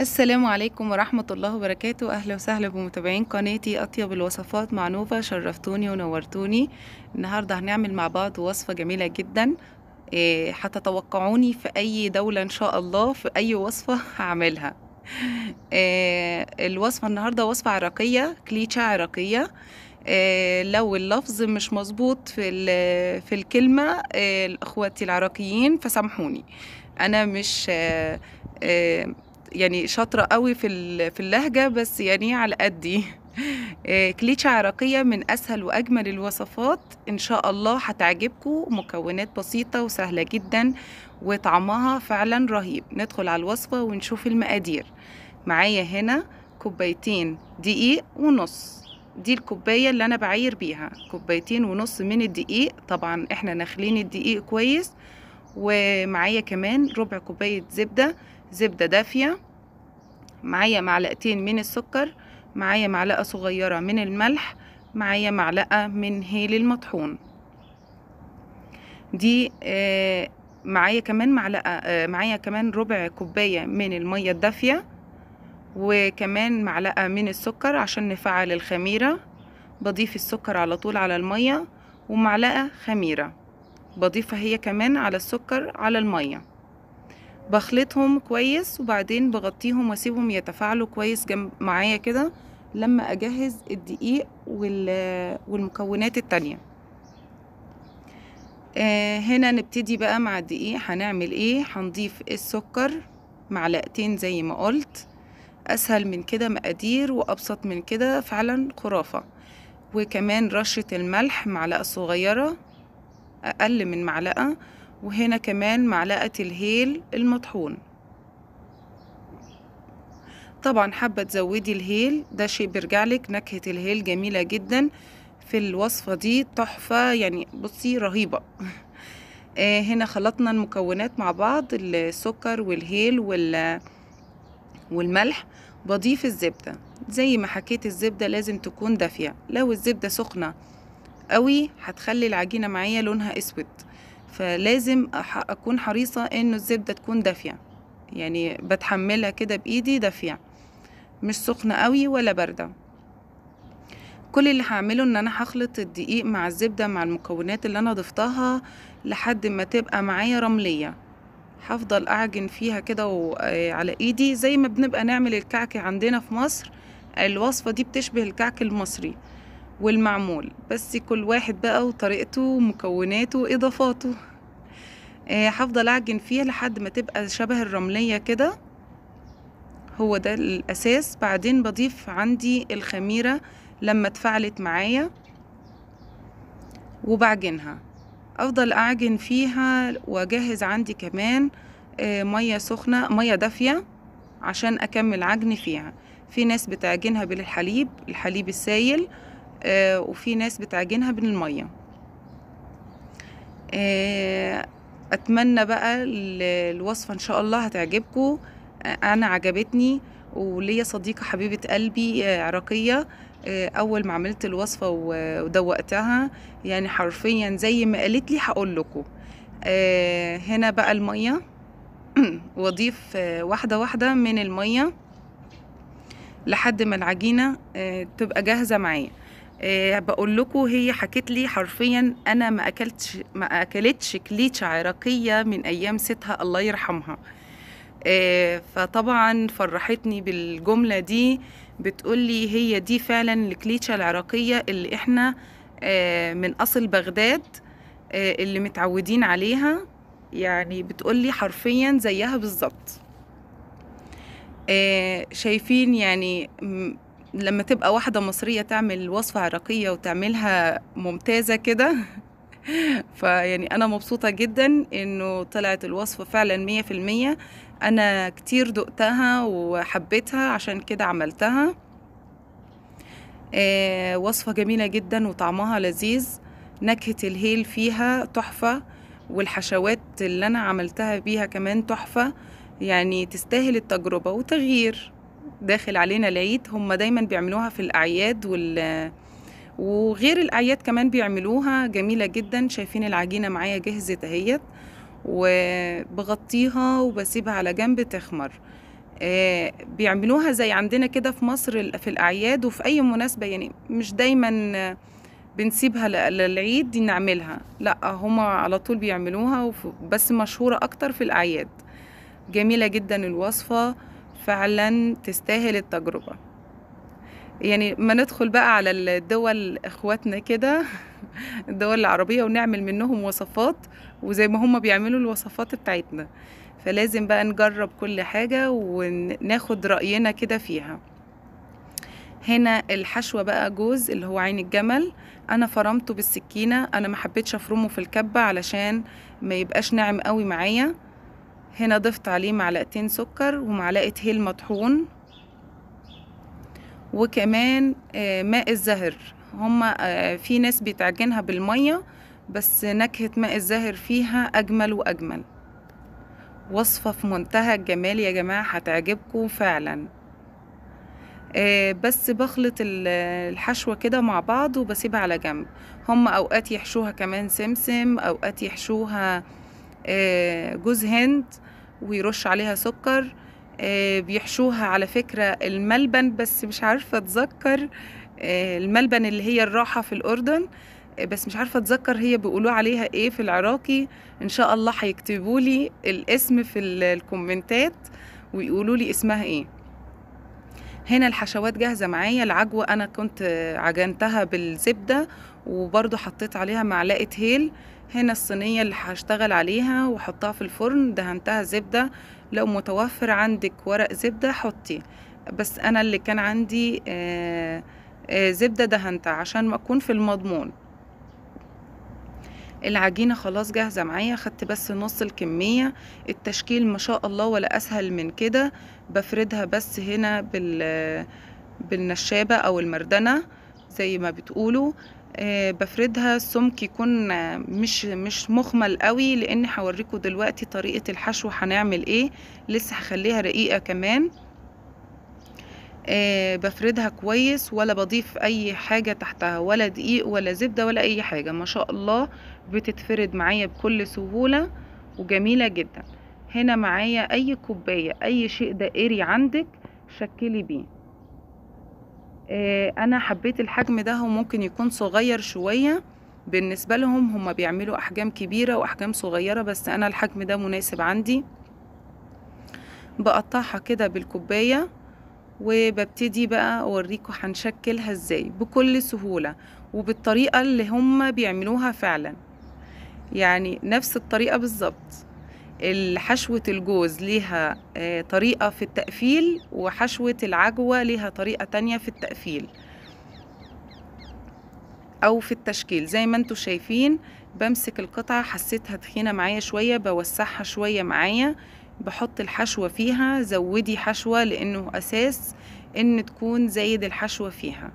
السلام عليكم ورحمة الله وبركاته أهلا وسهلا بمتابعين قناتي أطيب الوصفات مع نوفا شرفتوني ونورتوني النهاردة هنعمل مع بعض وصفة جميلة جدا آه، هتتوقعوني في أي دولة إن شاء الله في أي وصفة هعملها آه، الوصفة النهاردة وصفة عراقية كليتشة عراقية آه، لو اللفظ مش مظبوط في, في الكلمة إخواتي العراقيين فسامحوني أنا مش يعني شاطره قوي في في اللهجه بس يعني على قدي آه، كليتشة عراقية من أسهل وأجمل الوصفات إن شاء الله هتعجبكم مكونات بسيطة وسهلة جدا وطعمها فعلا رهيب ندخل على الوصفة ونشوف المقادير معايا هنا كوبايتين دقيق ونص دي الكوباية اللي أنا بعير بيها كوبايتين ونص من الدقيق طبعا إحنا نخلين الدقيق كويس ومعايا كمان ربع كوباية زبدة زبدة دافية معايا معلقتين من السكر معايا معلقة صغيرة من الملح معايا معلقة من هيل المطحون دي آه، معايا كمان معلقة آه، معايا كمان ربع كوباية من المية الدافية وكمان معلقة من السكر عشان نفعل الخميرة بضيف السكر على طول على المية ومعلقة خميرة بضيفها هي كمان على السكر على المية بخلطهم كويس وبعدين بغطيهم واسيبهم يتفاعلوا كويس جنب معايا كده لما اجهز الدقيق والمكونات التانية آه، هنا نبتدي بقى مع الدقيق هنعمل ايه هنضيف السكر معلقتين زي ما قلت اسهل من كده مقادير وابسط من كده فعلا خرافة وكمان رشة الملح معلقة صغيرة اقل من معلقة وهنا كمان معلقة الهيل المطحون طبعا حابة تزودي الهيل ده شيء بيرجعلك نكهة الهيل جميلة جدا في الوصفة دي تحفة يعني بصي رهيبة آه هنا خلطنا المكونات مع بعض السكر والهيل وال والملح بضيف الزبدة زي ما حكيت الزبدة لازم تكون دافية لو الزبدة سخنة قوي هتخلي العجينة معايا لونها اسود فلازم اكون حريصه ان الزبده تكون دافيه يعني بتحملها كده بايدي دافيه مش سخنه قوي ولا بارده كل اللي هعمله ان انا هخلط الدقيق مع الزبده مع المكونات اللي انا ضفتها لحد ما تبقى معايا رمليه هفضل اعجن فيها كده آه، على ايدي زي ما بنبقى نعمل الكعك عندنا في مصر الوصفه دي بتشبه الكعك المصري والمعمول بس كل واحد بقى وطريقته ومكوناته واضافاته آه، هفضل اعجن فيها لحد ما تبقى شبه الرمليه كده هو ده الاساس بعدين بضيف عندي الخميره لما اتفعلت معايا وبعجنها افضل اعجن فيها واجهز عندي كمان آه، ميه سخنه ميه دافيه عشان اكمل عجن فيها في ناس بتعجنها بالحليب الحليب السائل آه، وفي ناس بتعجنها المية آه، اتمنى بقى الوصفة ان شاء الله هتعجبكم آه، انا عجبتني وليا صديقة حبيبة قلبي عراقية اول ما عملت الوصفة ودوقتها يعني حرفيا زي ما قالت لي هقول لكم هنا بقى المية واضيف واحدة واحدة من المية لحد ما العجينة تبقى جاهزة معايا آه، بقول لكم هي حكت لي حرفيا انا ما اكلتش ما اكلتش كليتش عراقيه من ايام ستها الله يرحمها آه، فطبعا فرحتني بالجمله دي بتقول لي هي دي فعلا الكليشه العراقيه اللي احنا آه، من اصل بغداد اللي متعودين عليها يعني بتقول لي حرفيا زيها بالظبط شايفين يعني لما تبقى واحدة مصرية تعمل وصفة عراقية وتعملها ممتازة كده فيعني أنا مبسوطة جدا إنه طلعت الوصفة فعلا مية في المية أنا كتير دقتها وحبيتها عشان كده عملتها آه، وصفة جميلة جدا وطعمها لذيذ نكهة الهيل فيها تحفة والحشوات اللي أنا عملتها بيها كمان تحفة يعني تستاهل التجربة وتغيير داخل علينا العيد هم دايما بيعملوها في الأعياد وال وغير الأعياد كمان بيعملوها جميلة جدا شايفين العجينة معايا جهزت اهيت وبغطيها وبسيبها على جنب تخمر آه، بيعملوها زي عندنا كده في مصر في الأعياد وفي أي مناسبة يعني مش دايما بنسيبها للعيد دي نعملها لا هما على طول بيعملوها بس مشهورة أكتر في الأعياد جميلة جدا الوصفة فعلا تستاهل التجربة يعني ما ندخل بقى على الدول اخواتنا كده الدول العربية ونعمل منهم وصفات وزي ما هم بيعملوا الوصفات بتاعتنا فلازم بقى نجرب كل حاجة وناخد رأينا كده فيها هنا الحشوة بقى جوز اللي هو عين الجمل أنا فرمته بالسكينة أنا محبتش أفرمه في الكبة علشان ما يبقاش ناعم قوي معايا هنا ضفت عليه معلقتين سكر ومعلقة هيل مطحون وكمان آه، ماء الزهر هما آه، في ناس بتعجنها بالمية بس نكهة ماء الزهر فيها أجمل وأجمل وصفة في منتهى الجمال يا جماعة هتعجبكم فعلا آه، بس بخلط الحشوة كده مع بعض وبسيبها على جنب هم أوقات يحشوها كمان سمسم أوقات يحشوها جوز هند ويرش عليها سكر آه، بيحشوها على فكرة الملبن بس مش عارفة اتذكر آه، الملبن اللي هي الراحة في الأردن آه، بس مش عارفة اتذكر هي بيقولوا عليها ايه في العراقي ان شاء الله هيكتبوا لي الاسم في الكومنتات ويقولوا لي اسمها ايه هنا الحشوات جاهزة معايا العجوة انا كنت عجنتها بالزبدة وبرضو حطيت عليها معلقة هيل هنا الصينية اللي هشتغل عليها وحطها في الفرن دهنتها زبدة لو متوفر عندك ورق زبدة حطي بس انا اللي كان عندي آه، آه، زبدة دهنتها عشان ما اكون في المضمون العجينة خلاص جاهزة معايا خدت بس نص الكمية التشكيل ما شاء الله ولا اسهل من كده بفردها بس هنا بال بالنشابة او المردنة زي ما بتقولوا آه، بفردها السمك يكون آه، مش مش مخمل قوي لان هوريكم دلوقتي طريقه الحشو هنعمل ايه لسه هخليها رقيقه كمان آه، بفردها كويس ولا بضيف اي حاجه تحتها ولا دقيق ولا زبده ولا اي حاجه ما شاء الله بتتفرد معايا بكل سهوله وجميله جدا هنا معايا اي كوبايه اي شيء دائري عندك شكلي بيه آه، انا حبيت الحجم ده وممكن يكون صغير شويه بالنسبه لهم هم بيعملوا احجام كبيره واحجام صغيره بس انا الحجم ده مناسب عندي بقطعها كده بالكوبايه وببتدي بقى اوريكم هنشكلها ازاي بكل سهوله وبالطريقه اللي هم بيعملوها فعلا يعني نفس الطريقه بالظبط حشوة الجوز ليها آه، طريقة في التقفيل وحشوة العجوة ليها طريقة تانية في التقفيل أو في التشكيل زي ما انتوا شايفين بمسك القطعة حسيتها تخينة معايا شوية بوسعها شوية معايا بحط الحشوة فيها زودي حشوة لأنه أساس إن تكون زايد الحشوة فيها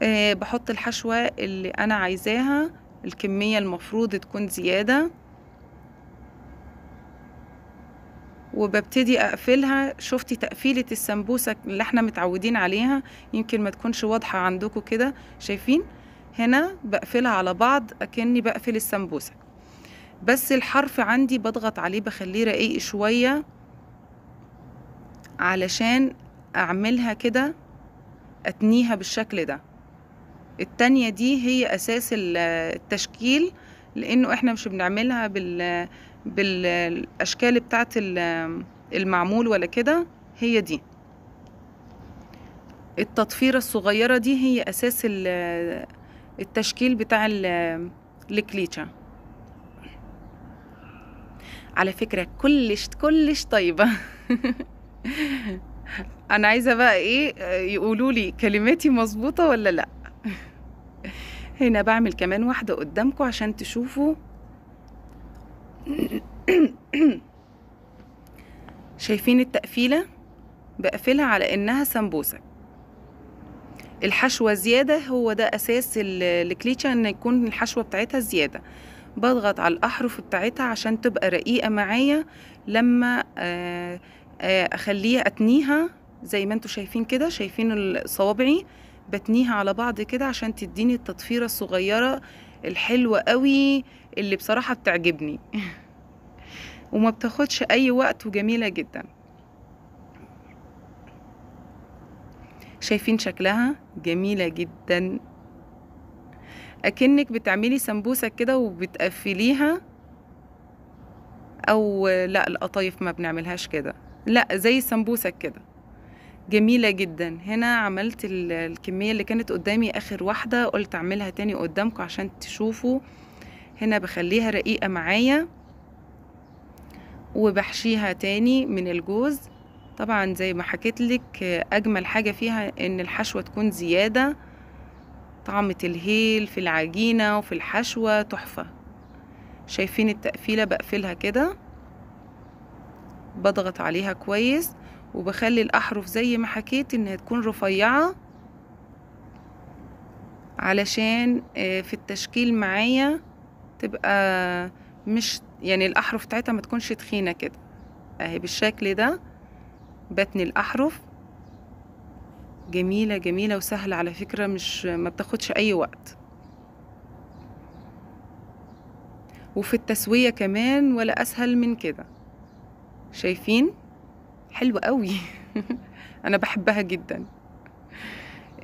أه بحط الحشوة اللي أنا عايزاها الكمية المفروض تكون زيادة وببتدي اقفلها شفتي تقفيلة السمبوسة اللي احنا متعودين عليها يمكن ما تكونش واضحة عندكم كده شايفين هنا بقفلها على بعض اكني بقفل السمبوسة بس الحرف عندي بضغط عليه بخليه رقيق شوية علشان اعملها كده اتنيها بالشكل ده التانية دي هي أساس التشكيل لأنه إحنا مش بنعملها بال بالأشكال بتاعة المعمول ولا كده هي دي التطفيرة الصغيرة دي هي أساس التشكيل بتاع الكليتشا على فكرة كلش كلش طيبة أنا عايزة بقى إيه يقولولي كلماتي مظبوطة ولا لأ هنا بعمل كمان واحدة قدامكم عشان تشوفوا شايفين التقفيلة بقفلها على انها سمبوسة الحشوة زيادة هو ده اساس الكليتشة ان يكون الحشوة بتاعتها زيادة بضغط على الاحرف بتاعتها عشان تبقى رقيقة معايا لما آه، آه، اخليها اتنيها زي ما انتوا شايفين كده شايفين صوابعي بتنيها على بعض كده عشان تديني التطفيرة الصغيرة الحلوة قوي اللي بصراحة بتعجبني وما بتاخدش اي وقت وجميلة جدا شايفين شكلها جميلة جدا اكنك بتعملي سمبوسة كده وبتقفليها او لا القطايف ما بنعملهاش كده لا زي السمبوسة كده جميلة جدا هنا عملت الكمية اللي كانت قدامي آخر واحدة قلت أعملها تاني قدامكم عشان تشوفوا هنا بخليها رقيقة معايا وبحشيها تاني من الجوز طبعا زي ما حكيت لك أجمل حاجة فيها إن الحشوة تكون زيادة طعمة الهيل في العجينة وفي الحشوة تحفة شايفين التقفيلة بقفلها كده بضغط عليها كويس وبخلي الأحرف زي ما حكيت إنها تكون رفيعة علشان آه، في التشكيل معايا تبقى مش يعني الأحرف بتاعتها ما تكونش تخينة كده أهي بالشكل ده بتني الأحرف جميلة جميلة وسهلة على فكرة مش ما بتاخدش أي وقت وفي التسوية كمان ولا أسهل من كده شايفين؟ حلوة قوي انا بحبها جدا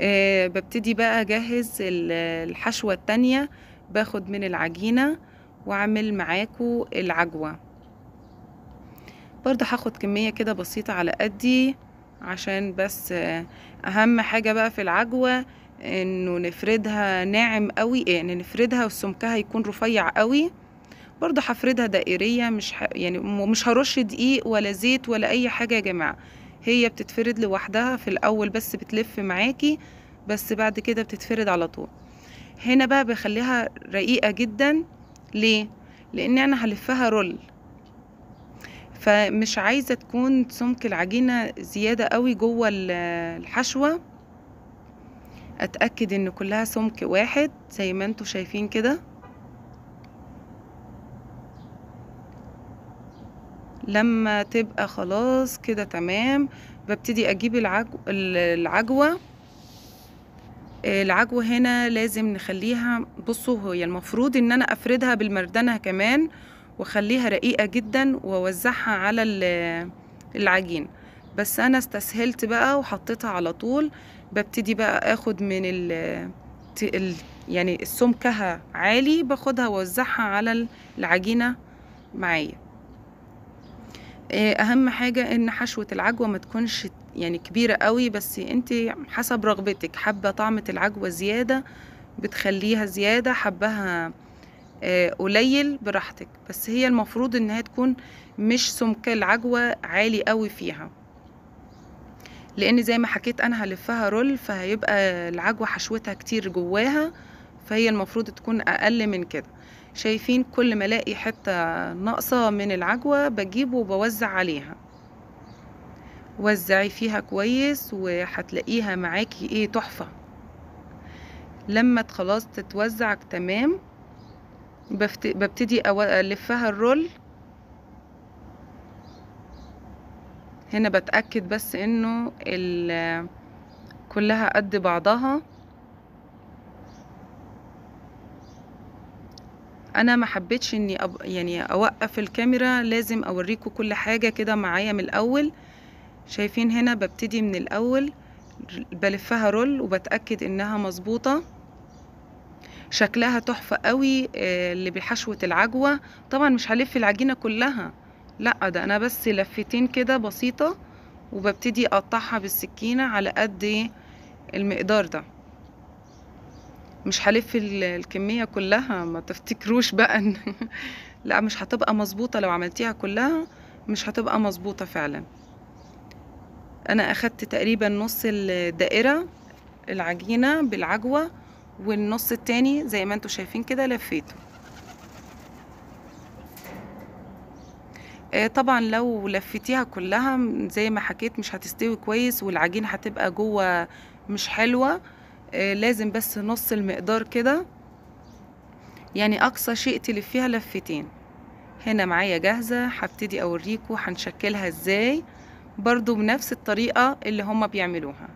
آه، ببتدي بقى اجهز الحشوة التانية باخد من العجينة وعمل معاكو العجوة برضه هاخد كمية كده بسيطة على قدي عشان بس آه، اهم حاجة بقى في العجوة انه نفردها ناعم قوي يعني نفردها وسمكها يكون رفيع قوي برضه هفردها دائرية مش ح... يعني مش هرش دقيق ولا زيت ولا أي حاجة يا جماعة هي بتتفرد لوحدها في الأول بس بتلف معاكي بس بعد كده بتتفرد على طول هنا بقى بخليها رقيقة جدا ليه؟ لأن أنا هلفها رول فمش عايزة تكون سمك العجينة زيادة قوي جوه الحشوة أتأكد إن كلها سمك واحد زي ما انتوا شايفين كده لما تبقى خلاص كده تمام ببتدي اجيب العجو العجوه آه، العجوه هنا لازم نخليها بصوا هي المفروض ان انا افردها بالمردنه كمان واخليها رقيقه جدا واوزعها على العجين بس انا استسهلت بقى وحطيتها على طول ببتدي بقى اخد من ال يعني السمكه عالي باخدها ووزعها على العجينه معايا إيه، اهم حاجه ان حشوه العجوه ما تكونش يعني كبيره قوي بس انت حسب رغبتك حابه طعمه العجوه زياده بتخليها زياده حبها آه، قليل براحتك بس هي المفروض انها تكون مش سمك العجوه عالي قوي فيها لان زي ما حكيت انا هلفها رول فهيبقى العجوه حشوتها كتير جواها فهي المفروض تكون اقل من كده شايفين كل ما الاقي حته ناقصه من العجوه بجيبه وبوزع عليها وزعي فيها كويس وهتلاقيها معاكي ايه تحفه لما خلاص تتوزع تمام ببتدي الفها الرول هنا بتاكد بس انه كلها قد بعضها انا ما حبيتش اني أب... يعني اوقف الكاميرا لازم اوريكم كل حاجه كده معايا من الاول شايفين هنا ببتدي من الاول بلفها رول وبتاكد انها مظبوطه شكلها تحفه قوي آه، اللي بحشوه العجوه طبعا مش هلف العجينه كلها لا ده انا بس لفتين كده بسيطه وببتدي اقطعها بالسكينه على قد المقدار ده مش هلف الكميه كلها ما تفتكروش بقى ان لا مش هتبقى مظبوطه لو عملتيها كلها مش هتبقى مظبوطه فعلا انا اخدت تقريبا نص الدائره العجينه بالعجوه والنص التاني زي ما انتم شايفين كده لفيته آه، طبعا لو لفتيها كلها زي ما حكيت مش هتستوي كويس والعجين هتبقى جوه مش حلوه آه، لازم بس نص المقدار كده يعني اقصى شيء تلفيها لفتين هنا معايا جاهزة هبتدي اوريكو هنشكلها ازاي برضو بنفس الطريقة اللي هما بيعملوها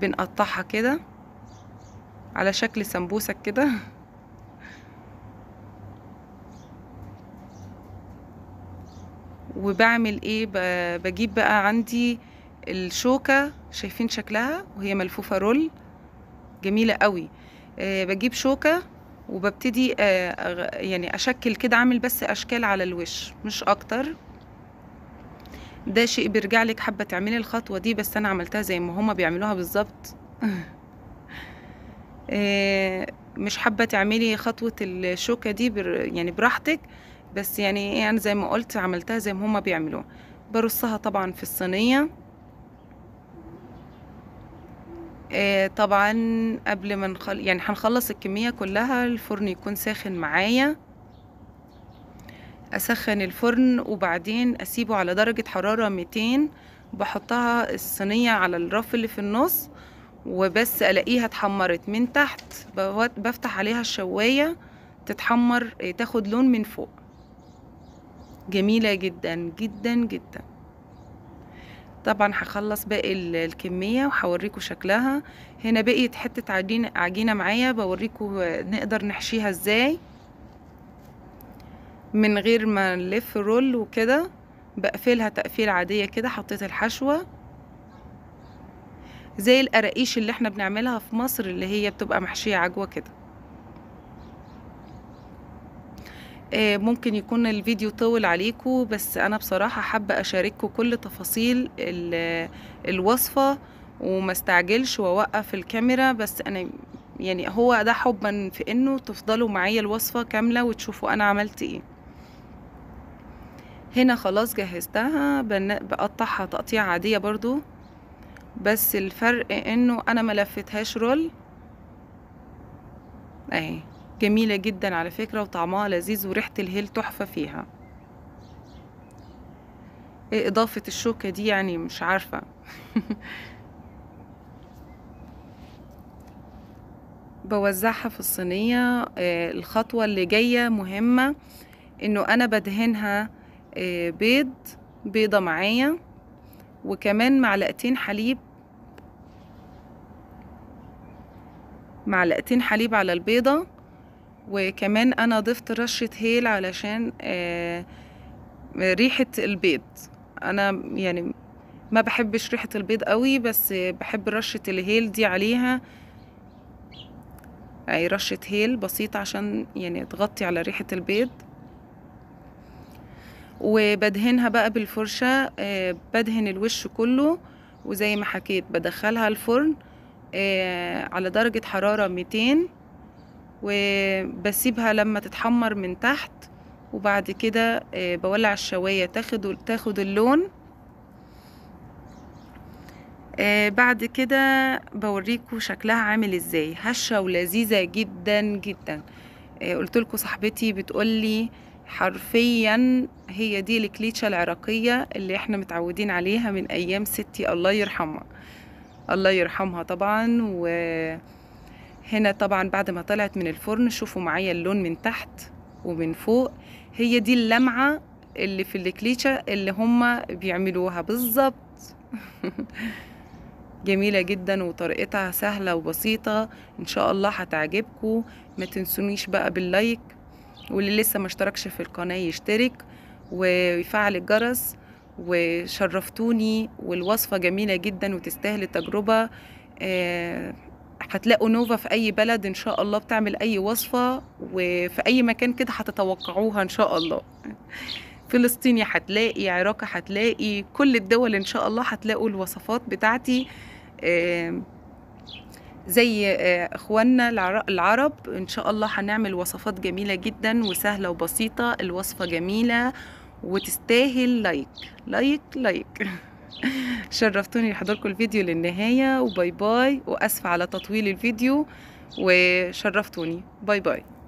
بنقطعها كده على شكل سمبوسك كده وبعمل ايه بجيب بقى عندي الشوكة شايفين شكلها وهي ملفوفة رول جميلة قوي أه بجيب شوكة وببتدي أه يعني أشكل كده عامل بس أشكال على الوش مش أكتر ده شيء بيرجع لك حابة تعملي الخطوة دي بس أنا عملتها زي ما هما بيعملوها بالظبط أه مش حابة تعملي خطوة الشوكة دي بر يعني براحتك بس يعني يعني زي ما قلت عملتها زي ما هما بيعملوها برصها طبعا في الصينية آه، طبعا قبل ما نخل... يعني هنخلص الكمية كلها الفرن يكون ساخن معايا اسخن الفرن وبعدين اسيبه على درجة حرارة 200 بحطها الصينية على الرف اللي في النص وبس الاقيها اتحمرت من تحت بفتح عليها الشواية تتحمر آه، تاخد لون من فوق جميلة جدا جدا جدا طبعا هخلص باقي الكمية وهوريكم شكلها هنا بقيت حتة عجينة معايا بوريكم نقدر نحشيها ازاي من غير ما نلف رول وكده بقفلها تقفيل عادية كده حطيت الحشوة زي القراقيش اللي احنا بنعملها في مصر اللي هي بتبقى محشية عجوة كده آه، ممكن يكون الفيديو طول عليكم بس انا بصراحة حابة اشارككم كل تفاصيل الوصفة وما استعجلش واوقف الكاميرا بس انا يعني هو ده حبا في انه تفضلوا معايا الوصفة كاملة وتشوفوا انا عملت ايه هنا خلاص جهزتها بقطعها تقطيع عادية برضو بس الفرق انه انا ملفتهاش رول اهي جميلة جدا على فكرة وطعمها لذيذ وريحة الهيل تحفة فيها ايه اضافة الشوكة دي يعني مش عارفة بوزعها في الصينية آه، الخطوة اللي جاية مهمة انه انا بدهنها آه، بيض بيضة معايا وكمان معلقتين حليب معلقتين حليب على البيضة وكمان انا ضفت رشة هيل علشان آه، ريحة البيض انا يعني ما بحبش ريحة البيض قوي بس بحب رشة الهيل دي عليها اي رشة هيل بسيطة عشان يعني تغطي على ريحة البيض وبدهنها بقى بالفرشة آه، بدهن الوش كله وزي ما حكيت بدخلها الفرن آه، على درجة حرارة 200 وبسيبها لما تتحمر من تحت وبعد كده آه، بولع الشواية تاخد, تاخد اللون آه، بعد كده بوريكم شكلها عامل ازاي هشة ولذيذة جدا جدا آه، قلت لكم صاحبتي بتقولي حرفيا هي دي الكليتشة العراقية اللي احنا متعودين عليها من ايام ستي الله يرحمها الله يرحمها طبعا و هنا طبعا بعد ما طلعت من الفرن شوفوا معايا اللون من تحت ومن فوق هي دي اللمعة اللي في الكليشة اللي هما بيعملوها بالظبط جميلة جدا وطريقتها سهلة وبسيطة ان شاء الله هتعجبكم ما تنسونيش بقى باللايك واللي لسه ما اشتركش في القناة يشترك ويفعل الجرس وشرفتوني والوصفة جميلة جدا وتستاهل التجربة آه هتلاقوا نوفا في اي بلد ان شاء الله بتعمل اي وصفه وفي اي مكان كده هتتوقعوها ان شاء الله فلسطيني هتلاقي عراقي هتلاقي كل الدول ان شاء الله هتلاقوا الوصفات بتاعتي زي آه، اخواننا العرب ان شاء الله هنعمل وصفات جميله جدا وسهله وبسيطه الوصفه جميله وتستاهل لايك لايك لايك شرفتوني لحضركم الفيديو للنهايه وباي باي وأسف على تطويل الفيديو وشرفتوني باي باي